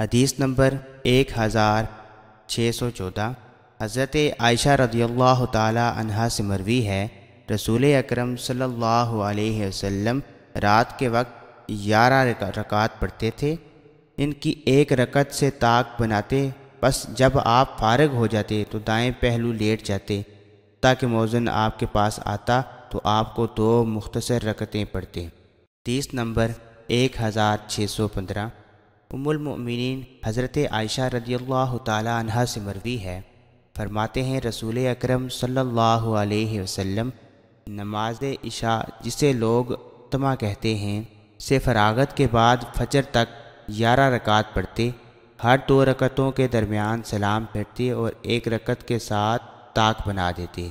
हदीस नंबर एक हज़ार छः सौ चौदह हज़रत आयशा रदील्ला तहा से मरवी है रसूल अक्रम सम रात के वक्त ग्यारह रकात पढ़ते थे इनकी एक रकत से ताक बनाते बस जब आप फारग हो जाते तो दाएं पहलू लेट जाते ताकि मौजन आपके पास आता तो आपको दो मुख्तसर रकतें पढ़ते तीस नंबर एक हज़ार छः सौ पंद्रह उमुलमिन हज़रत आयशा रदी अल्लाह तह से मरवी है फरमाते हैं रसूल अक्रम सम नमाज इशा जिसे लोग तमा कहते हैं से फरागत के बाद फजर तक ग्यारह रकात पढ़ते हर दो रकतों के दरमियान सलाम फिरते और एक रकत के साथ ताक बना देते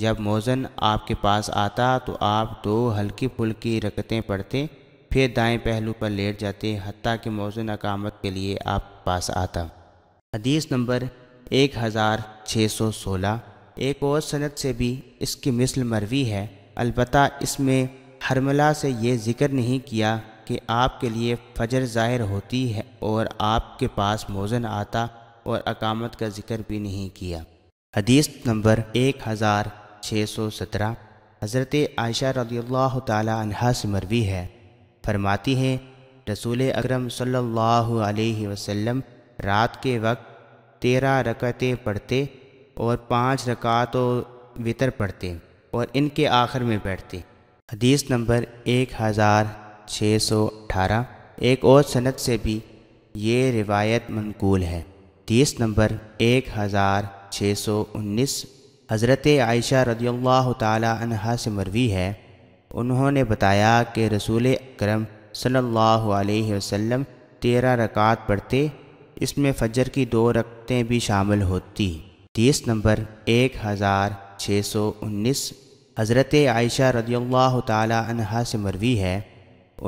जब मोजन आपके पास आता तो आप दो हल्की फुल्की रकतें पढ़ते फिर दाएं पहलू पर लेट जाते हती के मौजूद अकामत के लिए आप पास आता हदीस नंबर एक हज़ार छः सौ सोलह एक और सनत से भी इसकी मिसल मरवी है अलबत् इसमें हरमला से ये ज़िक्र नहीं किया कि आपके लिए फजर ज़ाहिर होती है और आपके पास मौजन आता और अकामत का जिक्र भी नहीं किया हदीस नंबर एक हज़ार छः सौ सत्रह हज़रत आयशा रजील्ला तह से मरवी है फरमाती हैं रसूल अकरम सल्लल्लाहु अलैहि वसल्लम रात के वक्त तेरह रकतें पढ़ते और पाँच रकात वितर पढ़ते और इनके आखिर में बैठते हदीस नंबर एक हज़ार छः सौ अठारह एक और सनत से भी ये रिवायत मनकूल है हदीस नंबर एक हज़ार छः सौ उन्नीस हज़रत आयशा रजील्ला अल्लाह तह से मरवी है उन्होंने बताया कि रसूल करम सल्लल्लाहु अलैहि वसल्लम तेरह रकात पढ़ते इसमें फजर की दो रकतें भी शामिल होती तीस नंबर एक हज़ार छः सौ उन्नीस हज़रत आयशा रजील्ला तहा से मरवी है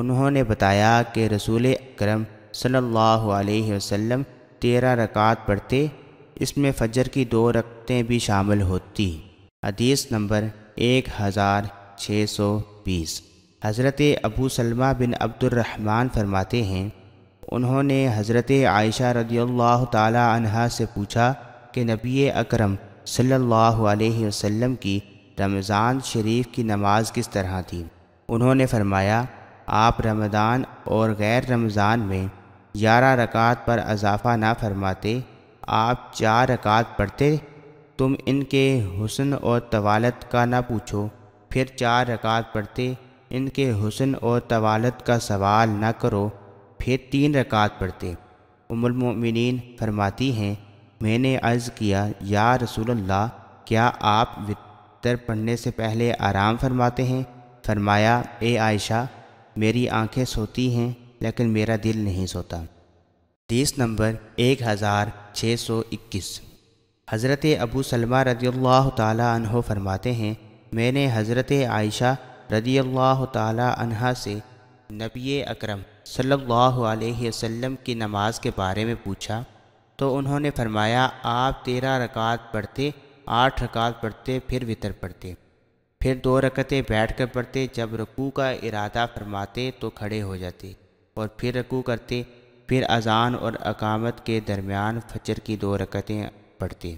उन्होंने बताया कि रसूल करम सल्लल्लाहु अलैहि वसल्लम तेरह रकात पढ़ते इसमें फजर की दो रकतें भी शामिल होती हदीस नंबर एक हज़ार छः सौ बीस हज़रत अबू सलमा बिन अब्दुलरहमान फरमाते हैं उन्होंने हज़रत आयशा रदील तह से पूछा कि नबी अकरम सल्लल्लाहु अलैहि वसल्लम की रमज़ान शरीफ की नमाज किस तरह थी उन्होंने फरमाया आप रमदान और गैर रमज़ान में ग्यारह रकात पर अजाफ़ा ना फरमाते आप चार रकात पढ़ते तुम इनके हुसन और तवालत का ना पूछो फिर चार रकात पढ़ते इनके हुसन और तवालत का सवाल न करो फिर तीन रकात पढ़ते उमुलमिन फरमाती हैं मैंने अर्ज़ किया या रसूल्ला क्या आप वितर पढ़ने से पहले आराम फरमाते हैं फरमाया ए आयशा मेरी आंखें सोती हैं लेकिन मेरा दिल नहीं सोता तीस नंबर एक हज़ार छः सौ इक्कीस हज़रत अबू सलमा रदी अल्लाह फरमाते हैं मैंने हज़रत आयशा रदी अल्लाह तहा से नबी अकरम सल्लल्लाहु अलैहि वसल्लम की नमाज के बारे में पूछा तो उन्होंने फरमाया आप तेरह रकात पढ़ते आठ रकात पढ़ते फिर वितर पढ़ते फिर दो रकतें बैठ कर पढ़ते जब रकू का इरादा फरमाते तो खड़े हो जाते और फिर रकू करते फिर अजान और अकामत के दरमियान फजर की दो रकतें पढ़ते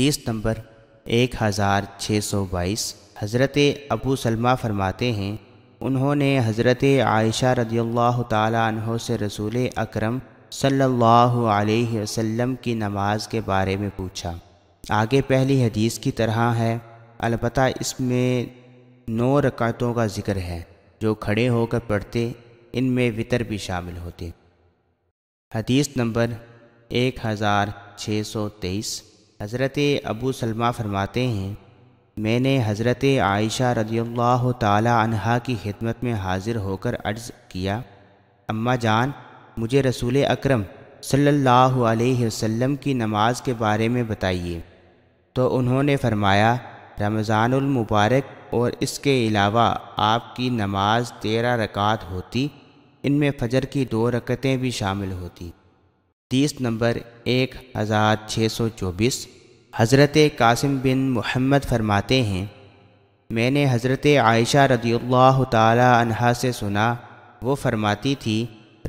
तीस नंबर एक हज़ार छः सौ बाईस हज़रत अबू सलमा फरमाते हैं उन्होंने हज़रत आयशा रदील्ला तहों से रसूल अकरम सल्लल्लाहु अलैहि वसल्लम की नमाज़ के बारे में पूछा आगे पहली हदीस की तरह है अलबत् इसमें नौ रकातों का ज़िक्र है जो खड़े होकर पढ़ते इन में वितर भी शामिल होते हदीस नंबर एक हज़ार छः सौ तेईस हज़रत अबू सलमा फरमाते हैं मैंने हज़रत आयशा रजील्ला तहा की खिदमत में हाज़िर होकर अर्ज़ किया अम्मा जान मुझे रसूल अक्रम सल्लाम की नमाज के बारे में बताइए तो उन्होंने फरमाया रमज़ानमबारक और इसके अलावा आपकी नमाज तेरह रकात होती इनमें फजर की दो रकतें भी शामिल होती तीस नंबर एक हज़ार छः सौ चौबीस हज़रत कासिम बिन मोहम्मद फरमाते हैं मैंने हज़रत आयशा रदी तह से सुना वो फरमाती थी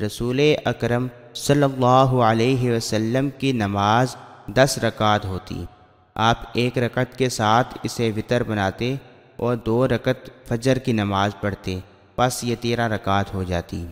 रसूल अकरम सल्लल्लाहु अलैहि वसल्लम की नमाज दस रकात होती आप एक रकत के साथ इसे वितर बनाते और दो रकत फजर की नमाज़ पढ़ते बस ये तेरह रकात हो जाती